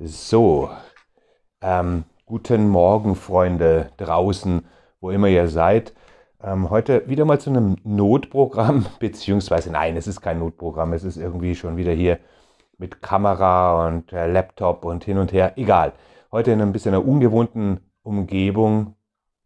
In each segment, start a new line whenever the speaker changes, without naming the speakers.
So, ähm, guten Morgen, Freunde draußen, wo immer ihr seid. Ähm, heute wieder mal zu einem Notprogramm, beziehungsweise nein, es ist kein Notprogramm, es ist irgendwie schon wieder hier mit Kamera und äh, Laptop und hin und her. Egal. Heute in ein bisschen einer ungewohnten Umgebung.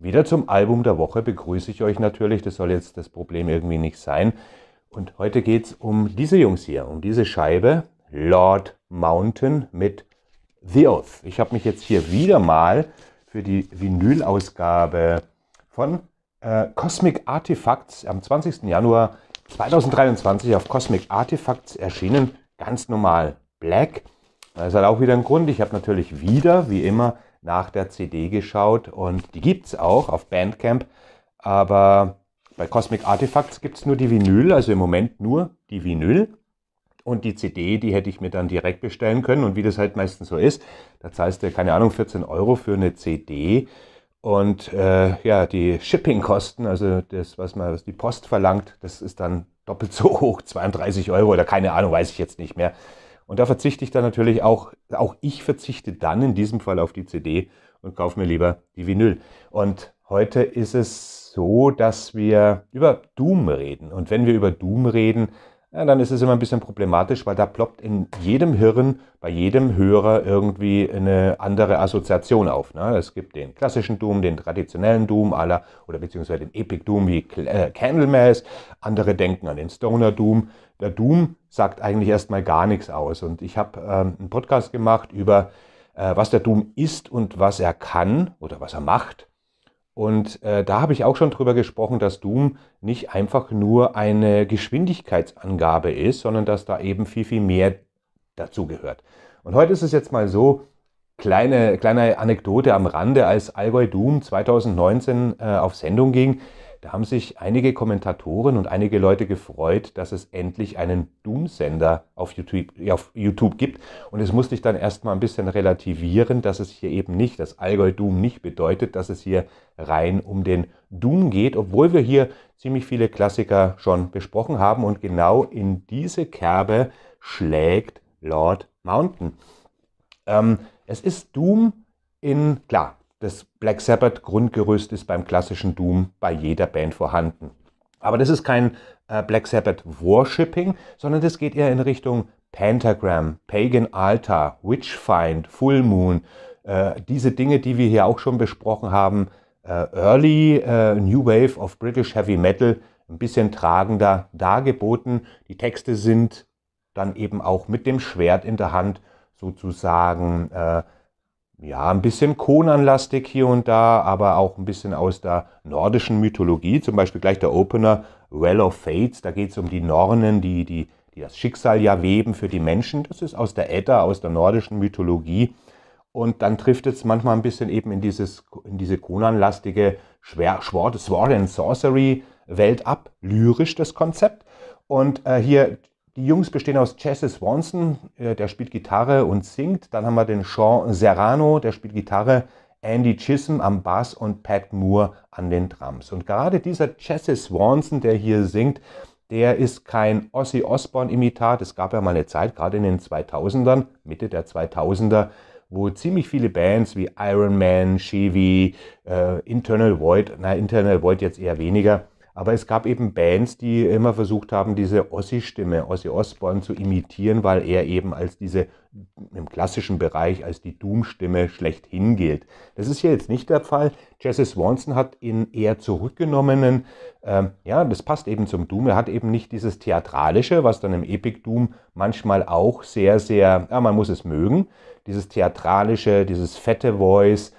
Wieder zum Album der Woche begrüße ich euch natürlich. Das soll jetzt das Problem irgendwie nicht sein. Und heute geht es um diese Jungs hier, um diese Scheibe. Lord Mountain mit The Oath. Ich habe mich jetzt hier wieder mal für die Vinyl-Ausgabe von äh, Cosmic Artifacts am 20. Januar 2023 auf Cosmic Artifacts erschienen. Ganz normal Black. Das hat auch wieder einen Grund. Ich habe natürlich wieder, wie immer, nach der CD geschaut und die gibt es auch auf Bandcamp. Aber bei Cosmic Artifacts gibt es nur die Vinyl, also im Moment nur die Vinyl. Und die CD, die hätte ich mir dann direkt bestellen können. Und wie das halt meistens so ist, da zahlst du, keine Ahnung, 14 Euro für eine CD. Und äh, ja, die Shippingkosten, also das, was man, was die Post verlangt, das ist dann doppelt so hoch, 32 Euro oder keine Ahnung, weiß ich jetzt nicht mehr. Und da verzichte ich dann natürlich auch, auch ich verzichte dann in diesem Fall auf die CD und kaufe mir lieber die Vinyl. Und heute ist es so, dass wir über Doom reden. Und wenn wir über Doom reden, ja, dann ist es immer ein bisschen problematisch, weil da ploppt in jedem Hirn, bei jedem Hörer irgendwie eine andere Assoziation auf. Ne? Es gibt den klassischen Doom, den traditionellen Doom aller oder beziehungsweise den Epic Doom wie äh, Candlemass. Andere denken an den Stoner Doom. Der Doom sagt eigentlich erstmal gar nichts aus. Und ich habe ähm, einen Podcast gemacht über, äh, was der Doom ist und was er kann oder was er macht. Und äh, da habe ich auch schon drüber gesprochen, dass Doom nicht einfach nur eine Geschwindigkeitsangabe ist, sondern dass da eben viel, viel mehr dazu gehört. Und heute ist es jetzt mal so, kleine, kleine Anekdote am Rande, als Allgäu Doom 2019 äh, auf Sendung ging, da haben sich einige Kommentatoren und einige Leute gefreut, dass es endlich einen Doom-Sender auf YouTube, auf YouTube gibt. Und es musste ich dann erstmal ein bisschen relativieren, dass es hier eben nicht, dass Allgäu Doom nicht bedeutet, dass es hier rein um den Doom geht, obwohl wir hier ziemlich viele Klassiker schon besprochen haben. Und genau in diese Kerbe schlägt Lord Mountain. Ähm, es ist Doom in, klar, das Black Sabbath Grundgerüst ist beim klassischen Doom bei jeder Band vorhanden. Aber das ist kein äh, Black Sabbath Worshipping, sondern das geht eher in Richtung Pentagram, Pagan Altar, Witchfind, Full Moon. Äh, diese Dinge, die wir hier auch schon besprochen haben, äh, Early äh, New Wave of British Heavy Metal, ein bisschen tragender dargeboten. Die Texte sind dann eben auch mit dem Schwert in der Hand sozusagen äh, ja, ein bisschen Conan-lastig hier und da, aber auch ein bisschen aus der nordischen Mythologie. Zum Beispiel gleich der Opener Well of Fates. Da geht es um die Nornen, die, die, die das Schicksal ja weben für die Menschen. Das ist aus der Edda, aus der nordischen Mythologie. Und dann trifft es manchmal ein bisschen eben in, dieses, in diese Conan-lastige Sword, and Sorcery Welt ab. Lyrisch das Konzept. Und äh, hier die Jungs bestehen aus Jesse Swanson, äh, der spielt Gitarre und singt. Dann haben wir den Sean Serrano, der spielt Gitarre. Andy Chisholm am Bass und Pat Moore an den Drums. Und gerade dieser Jesse Swanson, der hier singt, der ist kein Ozzy Osbourne-Imitat. Es gab ja mal eine Zeit, gerade in den 2000ern, Mitte der 2000er, wo ziemlich viele Bands wie Iron Man, Chevy, äh, Internal Void, na Internal Void jetzt eher weniger, aber es gab eben Bands, die immer versucht haben, diese Ossi-Stimme, Ossi Osborne zu imitieren, weil er eben als diese im klassischen Bereich als die Doom-Stimme schlechthin gilt. Das ist hier jetzt nicht der Fall. Jesse Swanson hat in eher zurückgenommenen, äh, ja, das passt eben zum Doom. Er hat eben nicht dieses Theatralische, was dann im Epic Doom manchmal auch sehr, sehr, ja, man muss es mögen, dieses Theatralische, dieses fette Voice.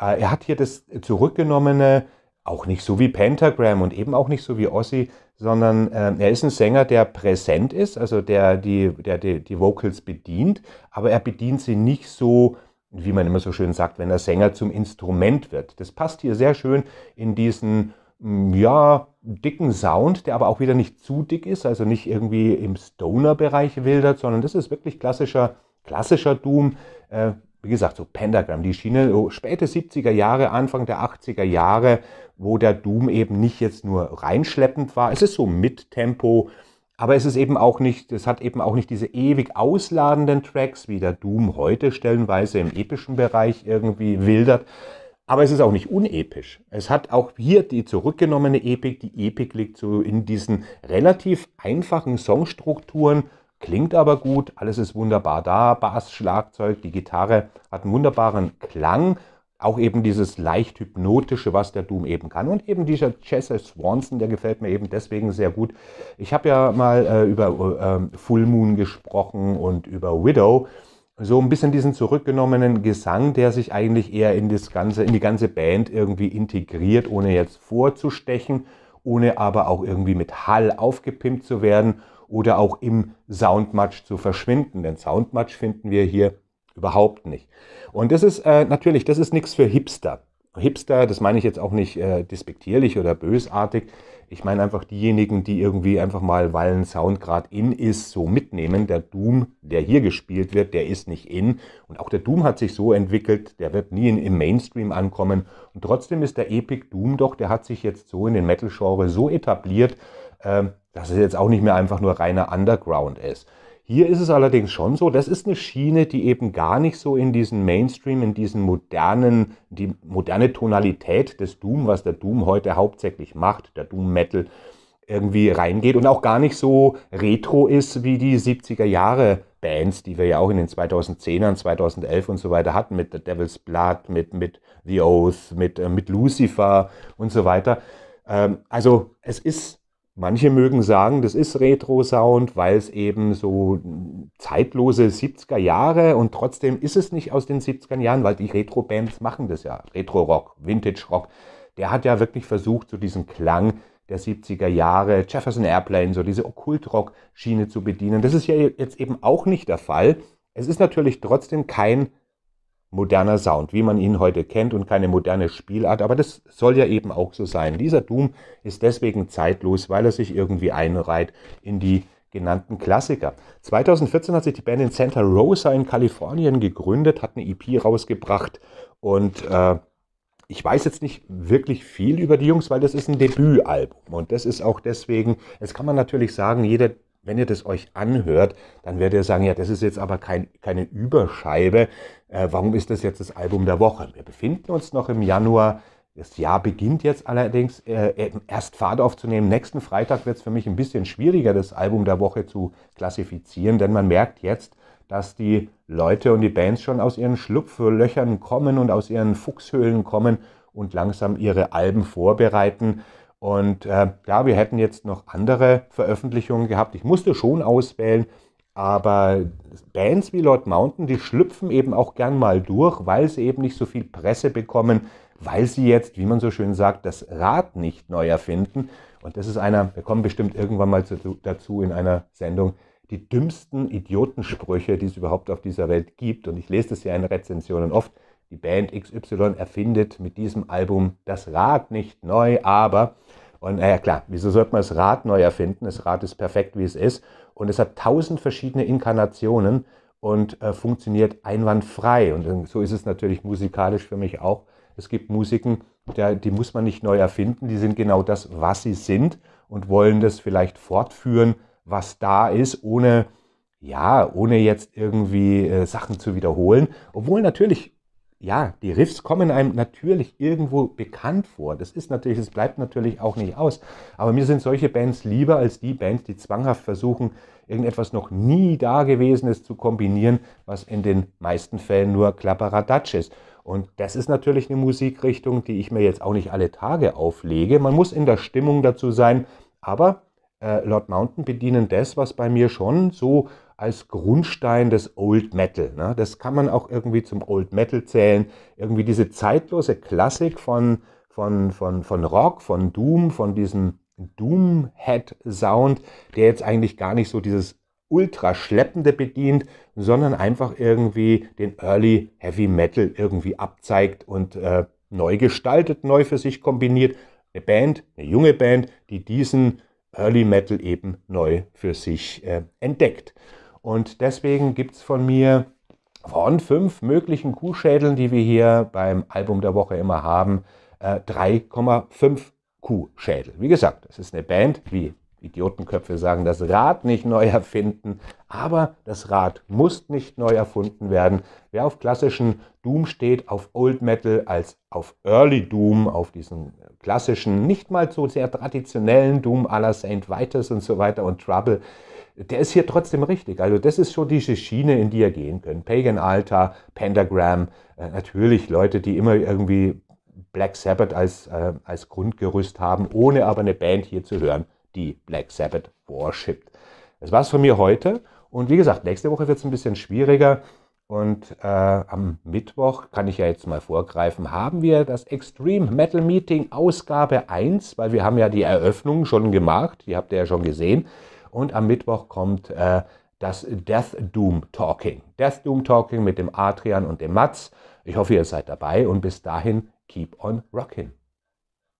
Äh, er hat hier das zurückgenommene, auch nicht so wie Pentagram und eben auch nicht so wie Ossi, sondern äh, er ist ein Sänger, der präsent ist, also der die, der die, die Vocals bedient, aber er bedient sie nicht so, wie man immer so schön sagt, wenn der Sänger zum Instrument wird. Das passt hier sehr schön in diesen, mm, ja, dicken Sound, der aber auch wieder nicht zu dick ist, also nicht irgendwie im Stoner-Bereich wildert, sondern das ist wirklich klassischer, klassischer Doom. Äh, wie gesagt, so Pentagram, die Schiene, so oh, späte 70er Jahre, Anfang der 80er Jahre, wo der Doom eben nicht jetzt nur reinschleppend war. Es ist so mit Tempo, aber es ist eben auch nicht, es hat eben auch nicht diese ewig ausladenden Tracks, wie der Doom heute stellenweise im epischen Bereich irgendwie wildert. Aber es ist auch nicht unepisch. Es hat auch hier die zurückgenommene Epik. Die Epik liegt so in diesen relativ einfachen Songstrukturen, klingt aber gut, alles ist wunderbar da, Bass, Schlagzeug, die Gitarre hat einen wunderbaren Klang, auch eben dieses leicht hypnotische, was der Doom eben kann. Und eben dieser Chester Swanson, der gefällt mir eben deswegen sehr gut. Ich habe ja mal äh, über äh, Full Moon gesprochen und über Widow. So ein bisschen diesen zurückgenommenen Gesang, der sich eigentlich eher in das ganze, in die ganze Band irgendwie integriert, ohne jetzt vorzustechen, ohne aber auch irgendwie mit Hall aufgepimpt zu werden oder auch im Soundmatch zu verschwinden. Denn Soundmatch finden wir hier überhaupt nicht. Und das ist äh, natürlich, das ist nichts für Hipster. Hipster, das meine ich jetzt auch nicht äh, despektierlich oder bösartig. Ich meine einfach diejenigen, die irgendwie einfach mal, weil ein Sound gerade in ist, so mitnehmen. Der Doom, der hier gespielt wird, der ist nicht in. Und auch der Doom hat sich so entwickelt, der wird nie in, im Mainstream ankommen. Und trotzdem ist der Epic Doom doch, der hat sich jetzt so in den Metal-Genre so etabliert, ähm, dass es jetzt auch nicht mehr einfach nur reiner Underground ist. Hier ist es allerdings schon so, das ist eine Schiene, die eben gar nicht so in diesen Mainstream, in diesen modernen, die moderne Tonalität des Doom, was der Doom heute hauptsächlich macht, der Doom Metal, irgendwie reingeht und auch gar nicht so retro ist wie die 70er Jahre Bands, die wir ja auch in den 2010ern, 2011 und so weiter hatten, mit The Devil's Blood, mit, mit The Oath, mit, äh, mit Lucifer und so weiter. Ähm, also es ist Manche mögen sagen, das ist Retro-Sound, weil es eben so zeitlose 70er Jahre und trotzdem ist es nicht aus den 70er Jahren, weil die Retro-Bands machen das ja. Retro-Rock, Vintage-Rock. Der hat ja wirklich versucht, so diesen Klang der 70er Jahre, Jefferson Airplane, so diese Okkult-Rock-Schiene zu bedienen. Das ist ja jetzt eben auch nicht der Fall. Es ist natürlich trotzdem kein moderner Sound, wie man ihn heute kennt und keine moderne Spielart, aber das soll ja eben auch so sein. Dieser Doom ist deswegen zeitlos, weil er sich irgendwie einreiht in die genannten Klassiker. 2014 hat sich die Band in Santa Rosa in Kalifornien gegründet, hat eine EP rausgebracht und äh, ich weiß jetzt nicht wirklich viel über die Jungs, weil das ist ein Debütalbum und das ist auch deswegen, jetzt kann man natürlich sagen, jeder, wenn ihr das euch anhört, dann werdet ihr sagen, ja, das ist jetzt aber kein, keine Überscheibe. Äh, warum ist das jetzt das Album der Woche? Wir befinden uns noch im Januar. Das Jahr beginnt jetzt allerdings äh, erst Fahrt aufzunehmen. Nächsten Freitag wird es für mich ein bisschen schwieriger, das Album der Woche zu klassifizieren, denn man merkt jetzt, dass die Leute und die Bands schon aus ihren Schlupflöchern kommen und aus ihren Fuchshöhlen kommen und langsam ihre Alben vorbereiten. Und äh, ja, wir hätten jetzt noch andere Veröffentlichungen gehabt. Ich musste schon auswählen, aber Bands wie Lord Mountain, die schlüpfen eben auch gern mal durch, weil sie eben nicht so viel Presse bekommen, weil sie jetzt, wie man so schön sagt, das Rad nicht neu erfinden. Und das ist einer, wir kommen bestimmt irgendwann mal zu, dazu in einer Sendung, die dümmsten Idiotensprüche, die es überhaupt auf dieser Welt gibt. Und ich lese das ja in Rezensionen oft die Band XY erfindet mit diesem Album das Rad nicht neu, aber. Und naja, klar, wieso sollte man das Rad neu erfinden? Das Rad ist perfekt, wie es ist. Und es hat tausend verschiedene Inkarnationen und äh, funktioniert einwandfrei. Und äh, so ist es natürlich musikalisch für mich auch. Es gibt Musiken, der, die muss man nicht neu erfinden. Die sind genau das, was sie sind und wollen das vielleicht fortführen, was da ist, ohne, ja, ohne jetzt irgendwie äh, Sachen zu wiederholen. Obwohl natürlich ja, die Riffs kommen einem natürlich irgendwo bekannt vor. Das ist natürlich, das bleibt natürlich auch nicht aus. Aber mir sind solche Bands lieber als die Bands, die zwanghaft versuchen, irgendetwas noch nie Dagewesenes zu kombinieren, was in den meisten Fällen nur Klapperadatsch ist. Und das ist natürlich eine Musikrichtung, die ich mir jetzt auch nicht alle Tage auflege. Man muss in der Stimmung dazu sein, aber äh, Lord Mountain bedienen das, was bei mir schon so als Grundstein des Old Metal. Ne? Das kann man auch irgendwie zum Old Metal zählen. Irgendwie diese zeitlose Klassik von, von, von, von Rock, von Doom, von diesem Doom-Head-Sound, der jetzt eigentlich gar nicht so dieses ultra schleppende bedient, sondern einfach irgendwie den Early Heavy Metal irgendwie abzeigt und äh, neu gestaltet, neu für sich kombiniert. Eine Band, eine junge Band, die diesen Early Metal eben neu für sich äh, entdeckt. Und deswegen gibt es von mir von fünf möglichen Kuhschädeln, die wir hier beim Album der Woche immer haben, äh, 3,5 Kuhschädel. Wie gesagt, es ist eine Band wie Idiotenköpfe sagen, das Rad nicht neu erfinden, aber das Rad muss nicht neu erfunden werden. Wer auf klassischen Doom steht, auf Old Metal als auf Early Doom, auf diesen klassischen, nicht mal so sehr traditionellen Doom à la Saint Vitus und so weiter und Trouble, der ist hier trotzdem richtig. Also das ist schon diese Schiene, in die ihr gehen könnt. Pagan Altar, Pentagram, äh, natürlich Leute, die immer irgendwie Black Sabbath als, äh, als Grundgerüst haben, ohne aber eine Band hier zu hören die Black Sabbath worshippt. Das war's von mir heute. Und wie gesagt, nächste Woche wird es ein bisschen schwieriger. Und äh, am Mittwoch kann ich ja jetzt mal vorgreifen, haben wir das Extreme Metal Meeting Ausgabe 1, weil wir haben ja die Eröffnung schon gemacht, die habt ihr ja schon gesehen. Und am Mittwoch kommt äh, das Death Doom Talking. Death Doom Talking mit dem Adrian und dem Mats. Ich hoffe, ihr seid dabei und bis dahin, keep on rocking.